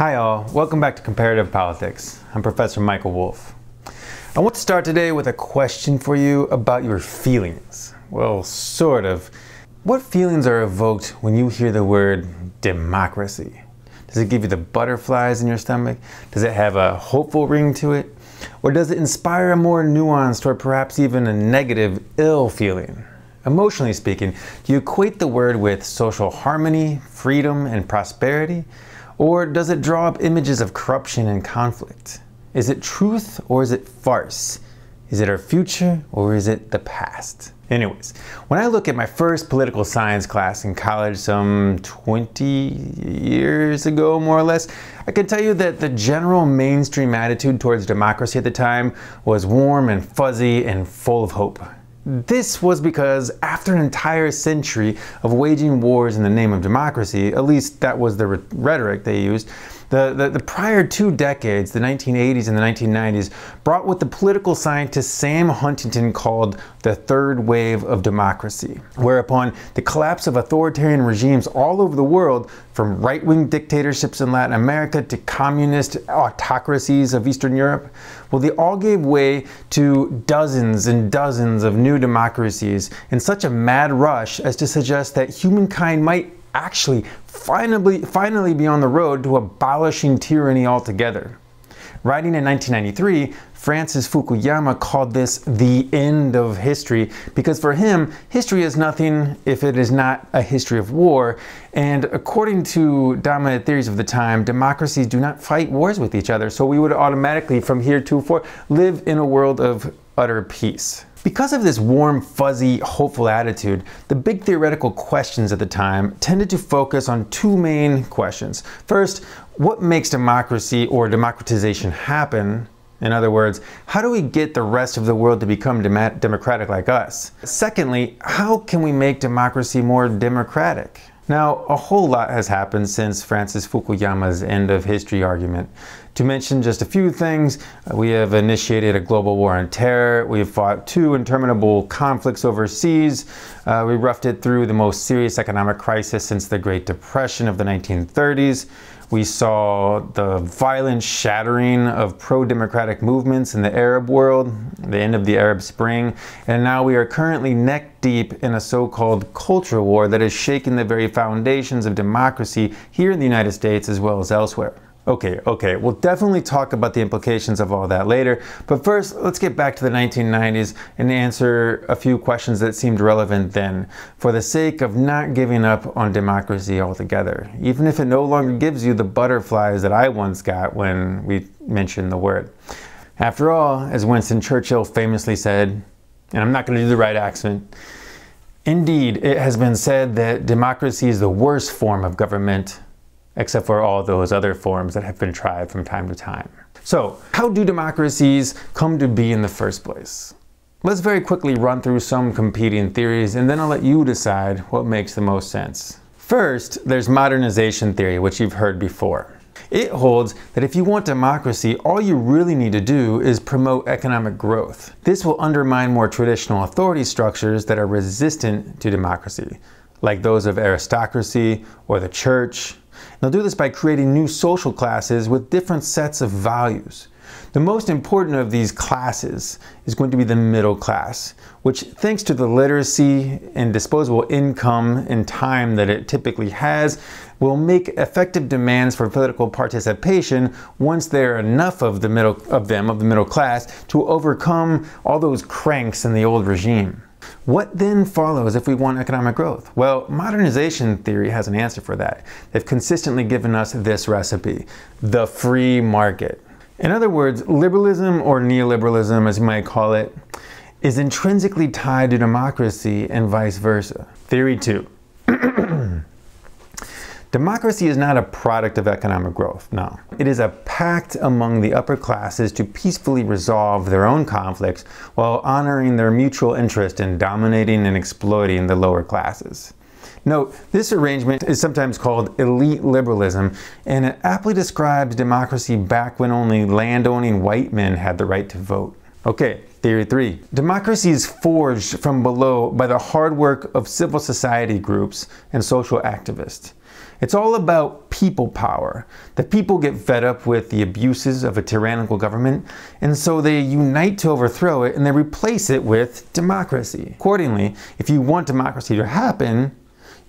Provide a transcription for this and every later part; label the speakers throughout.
Speaker 1: Hi, all. Welcome back to Comparative Politics. I'm Professor Michael Wolf. I want to start today with a question for you about your feelings. Well, sort of. What feelings are evoked when you hear the word democracy? Does it give you the butterflies in your stomach? Does it have a hopeful ring to it? Or does it inspire a more nuanced or perhaps even a negative, ill feeling? Emotionally speaking, do you equate the word with social harmony, freedom, and prosperity? Or does it draw up images of corruption and conflict? Is it truth or is it farce? Is it our future or is it the past? Anyways, when I look at my first political science class in college some 20 years ago, more or less, I can tell you that the general mainstream attitude towards democracy at the time was warm and fuzzy and full of hope. This was because after an entire century of waging wars in the name of democracy, at least that was the rhetoric they used, the, the, the prior two decades, the 1980s and the 1990s, brought what the political scientist Sam Huntington called the third wave of democracy, whereupon the collapse of authoritarian regimes all over the world, from right wing dictatorships in Latin America to communist autocracies of Eastern Europe, well, they all gave way to dozens and dozens of new democracies in such a mad rush as to suggest that humankind might actually finally, finally be on the road to abolishing tyranny altogether. Writing in 1993, Francis Fukuyama called this the end of history because for him, history is nothing if it is not a history of war. And according to dominant theories of the time, democracies do not fight wars with each other. So we would automatically, from here to forth, live in a world of utter peace. Because of this warm, fuzzy, hopeful attitude, the big theoretical questions at the time tended to focus on two main questions. First, what makes democracy or democratization happen? In other words, how do we get the rest of the world to become dem democratic like us? Secondly, how can we make democracy more democratic? Now, a whole lot has happened since Francis Fukuyama's end of history argument. To mention just a few things, uh, we have initiated a global war on terror, we have fought two interminable conflicts overseas, uh, we roughed it through the most serious economic crisis since the Great Depression of the 1930s, we saw the violent shattering of pro-democratic movements in the Arab world, the end of the Arab Spring, and now we are currently neck deep in a so-called culture war that is shaking the very foundations of democracy here in the United States as well as elsewhere. Okay, okay, we'll definitely talk about the implications of all that later, but first let's get back to the 1990s and answer a few questions that seemed relevant then, for the sake of not giving up on democracy altogether, even if it no longer gives you the butterflies that I once got when we mentioned the word. After all, as Winston Churchill famously said, and I'm not going to do the right accent, indeed, it has been said that democracy is the worst form of government except for all those other forms that have been tried from time to time. So, how do democracies come to be in the first place? Let's very quickly run through some competing theories and then I'll let you decide what makes the most sense. First, there's modernization theory, which you've heard before. It holds that if you want democracy, all you really need to do is promote economic growth. This will undermine more traditional authority structures that are resistant to democracy, like those of aristocracy or the church now do this by creating new social classes with different sets of values. The most important of these classes is going to be the middle class, which thanks to the literacy and disposable income and time that it typically has, will make effective demands for political participation once there are enough of the middle of them of the middle class to overcome all those cranks in the old regime. What then follows if we want economic growth? Well, modernization theory has an answer for that. They've consistently given us this recipe, the free market. In other words, liberalism or neoliberalism, as you might call it, is intrinsically tied to democracy and vice versa. Theory two. Democracy is not a product of economic growth, no. It is a pact among the upper classes to peacefully resolve their own conflicts while honoring their mutual interest in dominating and exploiting the lower classes. Note, this arrangement is sometimes called elite liberalism, and it aptly describes democracy back when only landowning white men had the right to vote. Okay, Theory 3. Democracy is forged from below by the hard work of civil society groups and social activists. It's all about people power. The people get fed up with the abuses of a tyrannical government, and so they unite to overthrow it and they replace it with democracy. Accordingly, if you want democracy to happen,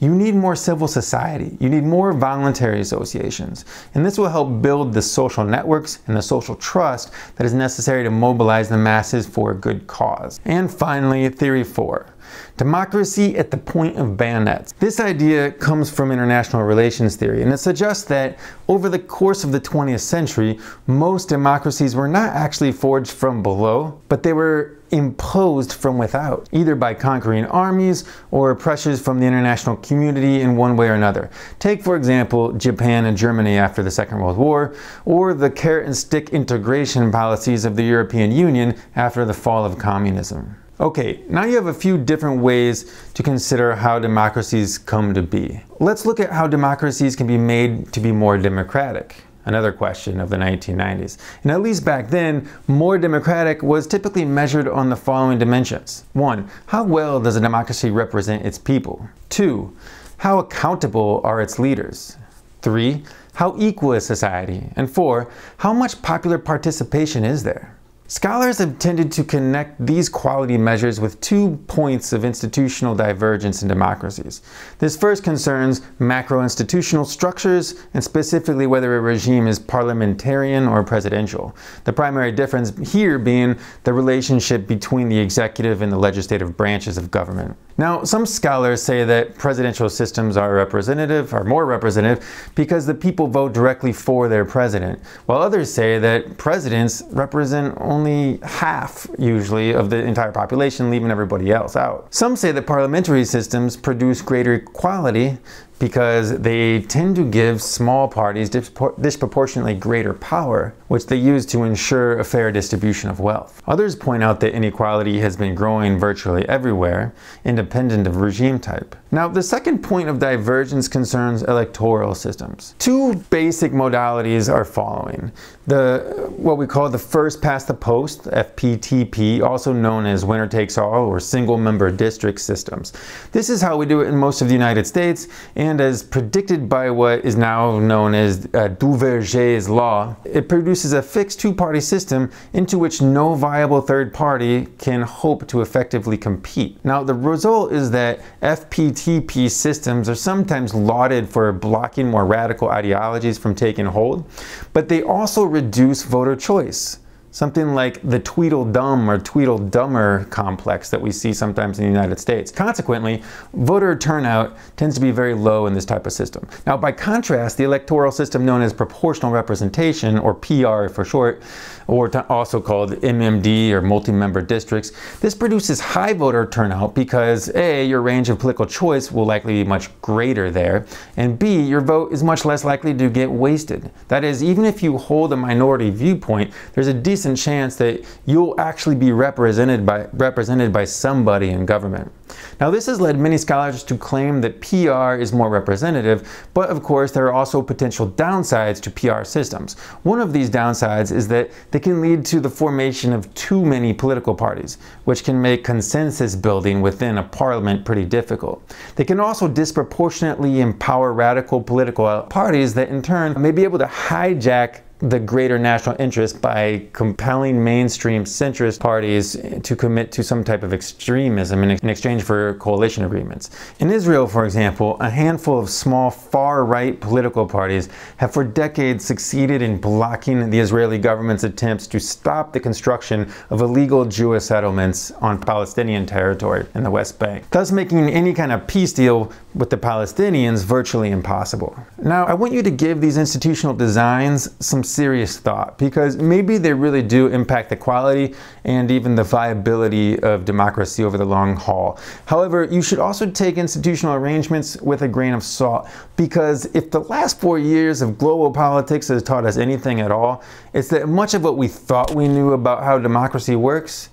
Speaker 1: you need more civil society. You need more voluntary associations. And this will help build the social networks and the social trust that is necessary to mobilize the masses for a good cause. And finally, theory four Democracy at the point of bayonets. This idea comes from international relations theory, and it suggests that over the course of the 20th century, most democracies were not actually forged from below, but they were imposed from without, either by conquering armies or pressures from the international community in one way or another. Take, for example, Japan and Germany after the Second World War, or the carrot and stick integration policies of the European Union after the fall of communism. Okay, now you have a few different ways to consider how democracies come to be. Let's look at how democracies can be made to be more democratic. Another question of the 1990s. And at least back then, more democratic was typically measured on the following dimensions. One, how well does a democracy represent its people? Two, how accountable are its leaders? Three, how equal is society? And four, how much popular participation is there? Scholars have tended to connect these quality measures with two points of institutional divergence in democracies. This first concerns macro institutional structures and specifically whether a regime is parliamentarian or presidential. The primary difference here being the relationship between the executive and the legislative branches of government. Now, some scholars say that presidential systems are representative, or more representative, because the people vote directly for their president, while others say that presidents represent only only half, usually, of the entire population, leaving everybody else out. Some say that parliamentary systems produce greater equality because they tend to give small parties disproportionately greater power, which they use to ensure a fair distribution of wealth. Others point out that inequality has been growing virtually everywhere, independent of regime type. Now, the second point of divergence concerns electoral systems. Two basic modalities are following. The what we call the first past the post, FPTP, also known as winner takes all or single member district systems. This is how we do it in most of the United States and and as predicted by what is now known as uh, Duverger's law, it produces a fixed two-party system into which no viable third party can hope to effectively compete. Now, the result is that FPTP systems are sometimes lauded for blocking more radical ideologies from taking hold, but they also reduce voter choice something like the Tweedledum or Tweedledumber complex that we see sometimes in the United States. Consequently, voter turnout tends to be very low in this type of system. Now, by contrast, the electoral system known as proportional representation, or PR for short, or also called MMD or multi-member districts. This produces high voter turnout because A, your range of political choice will likely be much greater there, and B, your vote is much less likely to get wasted. That is, even if you hold a minority viewpoint, there's a decent chance that you'll actually be represented by, represented by somebody in government. Now this has led many scholars to claim that PR is more representative, but of course there are also potential downsides to PR systems. One of these downsides is that the it can lead to the formation of too many political parties, which can make consensus building within a parliament pretty difficult. They can also disproportionately empower radical political parties that in turn may be able to hijack the greater national interest by compelling mainstream centrist parties to commit to some type of extremism in, ex- in, exchange for coalition agreements. In Israel, for example, a handful of small far right political parties have for decades succeeded in blocking the Israeli government's attempts to stop the construction of illegal Jewish settlements on Palestinian territory in the West Bank, thus making any kind of peace deal with the Palestinians virtually impossible. Now, I want you to give these institutional designs some serious thought because maybe they really do impact the quality and even the viability of democracy over the long haul. However, you should also take institutional arrangements with a grain of salt because if the last four years of global politics has taught us anything at all, it's that much of what we thought we knew about how democracy works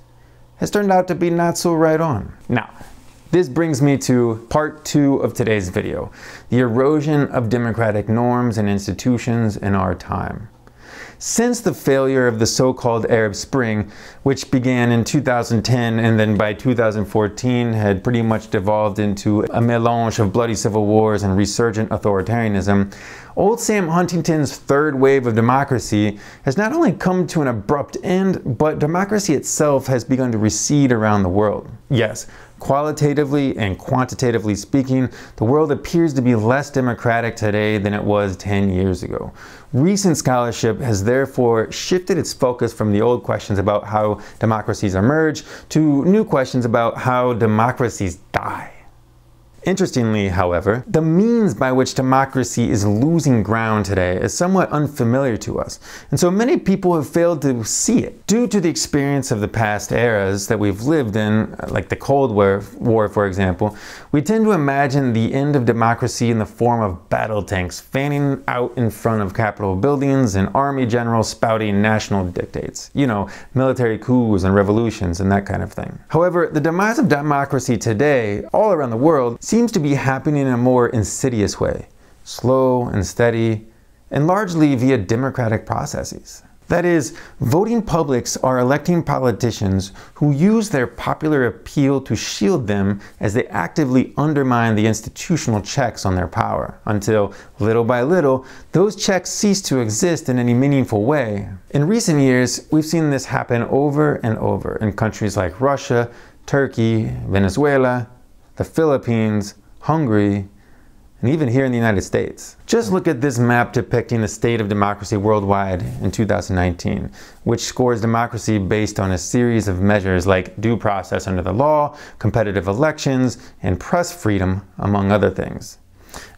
Speaker 1: has turned out to be not so right on. Now, this brings me to part two of today's video, the erosion of democratic norms and institutions in our time. Since the failure of the so-called Arab Spring, which began in 2010 and then by 2014 had pretty much devolved into a melange of bloody civil wars and resurgent authoritarianism, old Sam Huntington's third wave of democracy has not only come to an abrupt end, but democracy itself has begun to recede around the world. Yes, Qualitatively and quantitatively speaking, the world appears to be less democratic today than it was 10 years ago. Recent scholarship has therefore shifted its focus from the old questions about how democracies emerge to new questions about how democracies die. Interestingly, however, the means by which democracy is losing ground today is somewhat unfamiliar to us, and so many people have failed to see it. Due to the experience of the past eras that we've lived in, uh, like the Cold War, for example, we tend to imagine the end of democracy in the form of battle tanks fanning out in front of Capitol buildings and army generals spouting national dictates. You know, military coups and revolutions and that kind of thing. However, the demise of democracy today, all around the world, seems seems to be happening in a more insidious way, slow and steady, and largely via democratic processes. That is, voting publics are electing politicians who use their popular appeal to shield them as they actively undermine the institutional checks on their power, until, little by little, those checks cease to exist in any meaningful way. In recent years, we've seen this happen over and over in countries like Russia, Turkey, Venezuela, the Philippines, Hungary, and even here in the United States. Just look at this map depicting the state of democracy worldwide in 2019, which scores democracy based on a series of measures like due process under the law, competitive elections, and press freedom, among other things.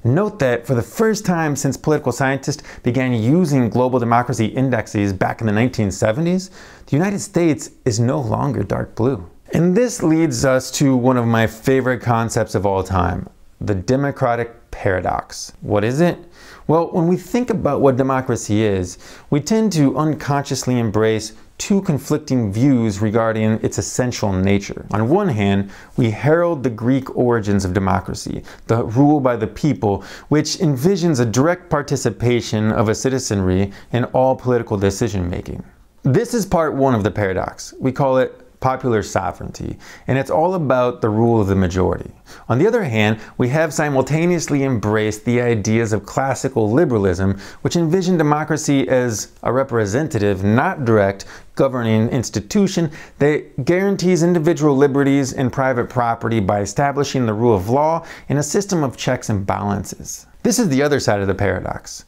Speaker 1: Note that for the first time since political scientists began using global democracy indexes back in the 1970s, the United States is no longer dark blue. And this leads us to one of my favorite concepts of all time, the democratic paradox. What is it? Well, when we think about what democracy is, we tend to unconsciously embrace two conflicting views regarding its essential nature. On one hand, we herald the Greek origins of democracy, the rule by the people, which envisions a direct participation of a citizenry in all political decision making. This is part one of the paradox. We call it popular sovereignty, and it's all about the rule of the majority. On the other hand, we have simultaneously embraced the ideas of classical liberalism, which envision democracy as a representative, not direct, governing institution that guarantees individual liberties and private property by establishing the rule of law and a system of checks and balances. This is the other side of the paradox,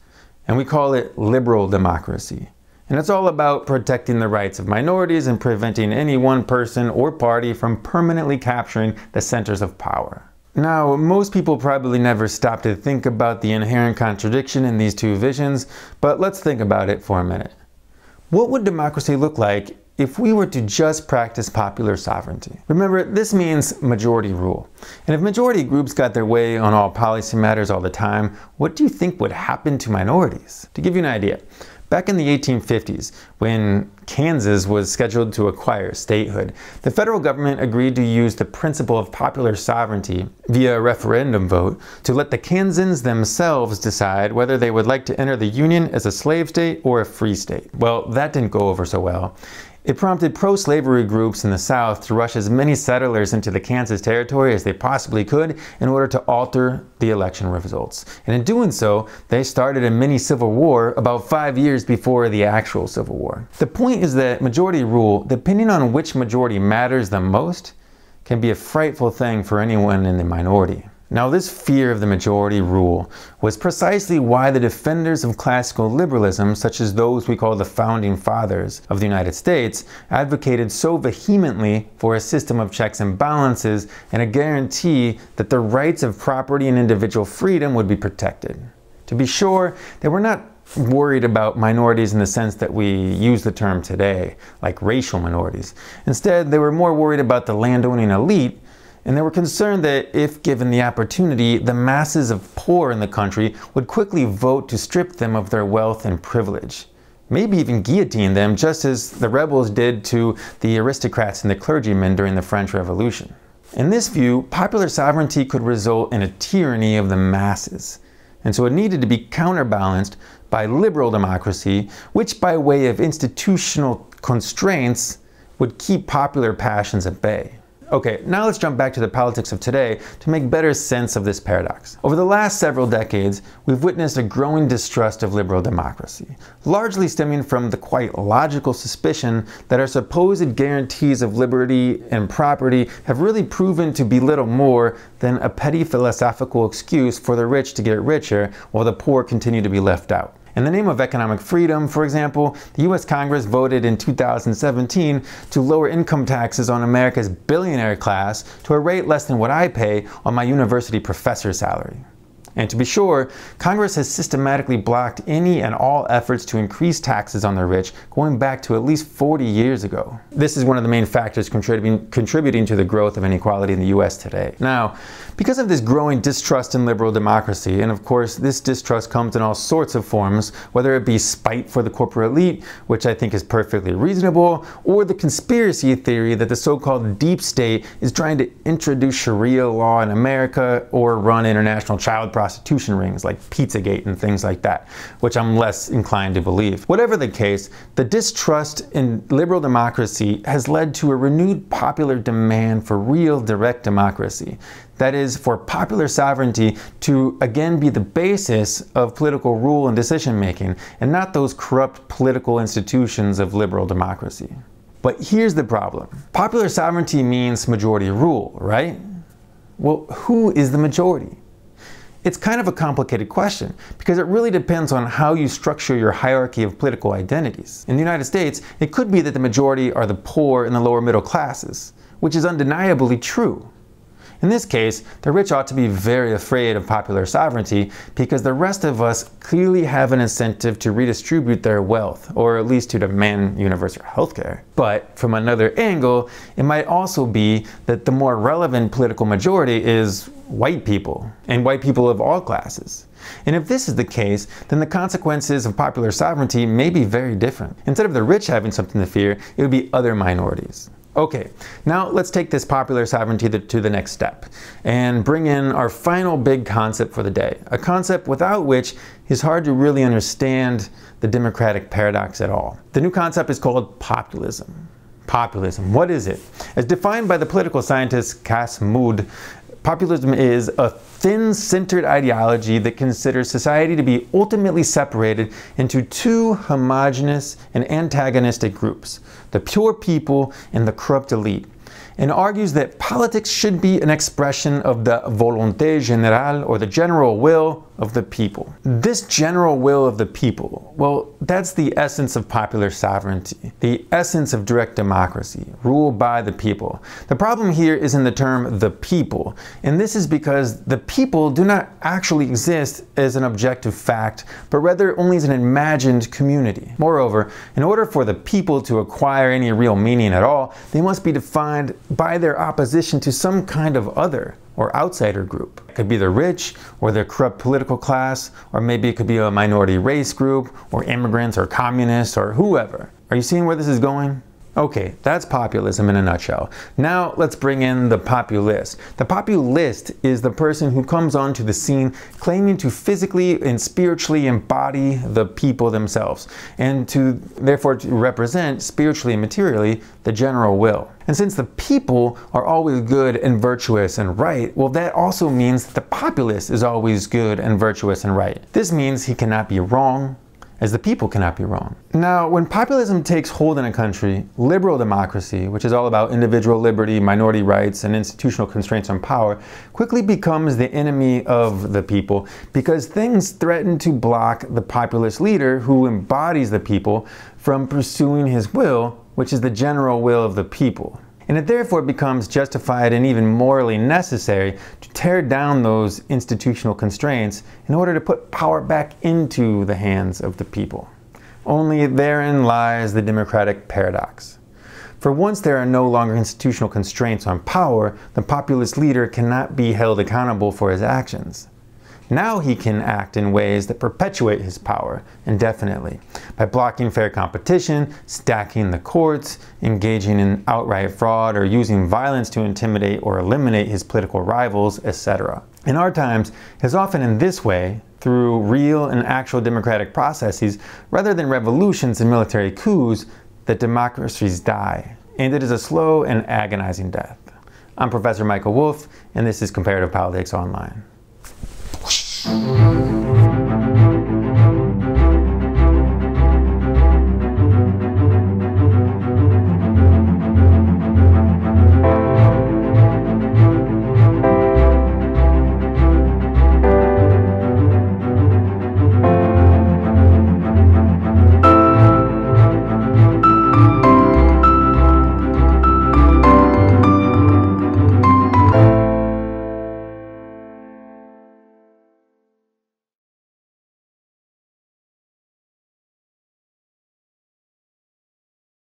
Speaker 1: and we call it liberal democracy. And it's all about protecting the rights of minorities and preventing any one person or party from permanently capturing the centers of power. Now, most people probably never stop to think about the inherent contradiction in these two visions, but let's think about it for a minute. What would democracy look like if we were to just practice popular sovereignty. Remember, this means majority rule. And if majority groups got their way on all policy matters all the time, what do you think would happen to minorities? To give you an idea, Back in the 1850s, when Kansas was scheduled to acquire statehood, the federal government agreed to use the principle of popular sovereignty via a referendum vote to let the Kansans themselves decide whether they would like to enter the Union as a slave state or a free state. Well, that didn't go over so well. It prompted pro-slavery groups in the South to rush as many settlers into the Kansas Territory as they possibly could in order to alter the election results. And in doing so, they started a mini civil war about five years before the actual Civil War. The point is that majority rule, depending on which majority matters the most, can be a frightful thing for anyone in the minority. Now this fear of the majority rule was precisely why the defenders of classical liberalism, such as those we call the founding fathers of the United States, advocated so vehemently for a system of checks and balances and a guarantee that the rights of property and individual freedom would be protected. To be sure, they were not worried about minorities in the sense that we use the term today, like racial minorities. Instead, they were more worried about the landowning elite and they were concerned that if given the opportunity, the masses of poor in the country would quickly vote to strip them of their wealth and privilege. Maybe even guillotine them, just as the rebels did to the aristocrats and the clergymen during the French Revolution. In this view, popular sovereignty could result in a tyranny of the masses. And so it needed to be counterbalanced by liberal democracy, which, by way of institutional constraints, would keep popular passions at bay. Okay, now let's jump back to the politics of today to make better sense of this paradox. Over the last several decades, we've witnessed a growing distrust of liberal democracy, largely stemming from the quite logical suspicion that our supposed guarantees of liberty and property have really proven to be little more than a petty philosophical excuse for the rich to get richer while the poor continue to be left out. In the name of economic freedom, for example, the US Congress voted in 2017 to lower income taxes on America's billionaire class to a rate less than what I pay on my university professor salary. And to be sure, Congress has systematically blocked any and all efforts to increase taxes on the rich going back to at least 40 years ago. This is one of the main factors contributing, contributing to the growth of inequality in the US today. Now, because of this growing distrust in liberal democracy, and of course, this distrust comes in all sorts of forms, whether it be spite for the corporate elite, which I think is perfectly reasonable, or the conspiracy theory that the so called deep state is trying to introduce Sharia law in America or run international child prostitution rings like Pizzagate and things like that, which I'm less inclined to believe. Whatever the case, the distrust in liberal democracy has led to a renewed popular demand for real direct democracy. That is, for popular sovereignty to again be the basis of political rule and decision making, and not those corrupt political institutions of liberal democracy. But here's the problem popular sovereignty means majority rule, right? Well, who is the majority? It's kind of a complicated question because it really depends on how you structure your hierarchy of political identities. In the United States, it could be that the majority are the poor and the lower middle classes, which is undeniably true. In this case, the rich ought to be very afraid of popular sovereignty because the rest of us clearly have an incentive to redistribute their wealth, or at least to demand universal healthcare. But from another angle, it might also be that the more relevant political majority is, white people, and white people of all classes. And if this is the case, then the consequences of popular sovereignty may be very different. Instead of the rich having something to fear, it would be other minorities. Okay, now let's take this popular sovereignty to the next step and bring in our final big concept for the day, a concept without which it's hard to really understand the democratic paradox at all. The new concept is called populism populism. What is it? As defined by the political scientist Cass Mood, Populism is a thin centered ideology that considers society to be ultimately separated into two homogenous and antagonistic groups the pure people and the corrupt elite, and argues that politics should be an expression of the volonté générale or the general will of the people. This general will of the people, well, that's the essence of popular sovereignty, the essence of direct democracy, rule by the people. The problem here is in the term the people, and this is because the people do not actually exist as an objective fact, but rather only as an imagined community. Moreover, in order for the people to acquire any real meaning at all, they must be defined by their opposition to some kind of other, or outsider group. It could be the rich or the corrupt political class, or maybe it could be a minority race group, or immigrants or communists or whoever. Are you seeing where this is going? Okay, that's populism in a nutshell. Now let's bring in the populist. The populist is the person who comes onto the scene claiming to physically and spiritually embody the people themselves, and to therefore to represent spiritually and materially the general will. And since the people are always good and virtuous and right, well, that also means the populist is always good and virtuous and right. This means he cannot be wrong, as the people cannot be wrong. Now, when populism takes hold in a country, liberal democracy, which is all about individual liberty, minority rights, and institutional constraints on power, quickly becomes the enemy of the people because things threaten to block the populist leader who embodies the people from pursuing his will, which is the general will of the people and it therefore becomes justified and even morally necessary to tear down those institutional constraints in order to put power back into the hands of the people. Only therein lies the democratic paradox. For once there are no longer institutional constraints on power, the populist leader cannot be held accountable for his actions. Now he can act in ways that perpetuate his power indefinitely by blocking fair competition, stacking the courts, engaging in outright fraud, or using violence to intimidate or eliminate his political rivals, etc. In our times, it is often in this way through real and actual democratic processes rather than revolutions and military coups that democracies die. And it is a slow and agonizing death. I'm Professor Michael Wolf, and this is Comparative Politics Online. Thank you.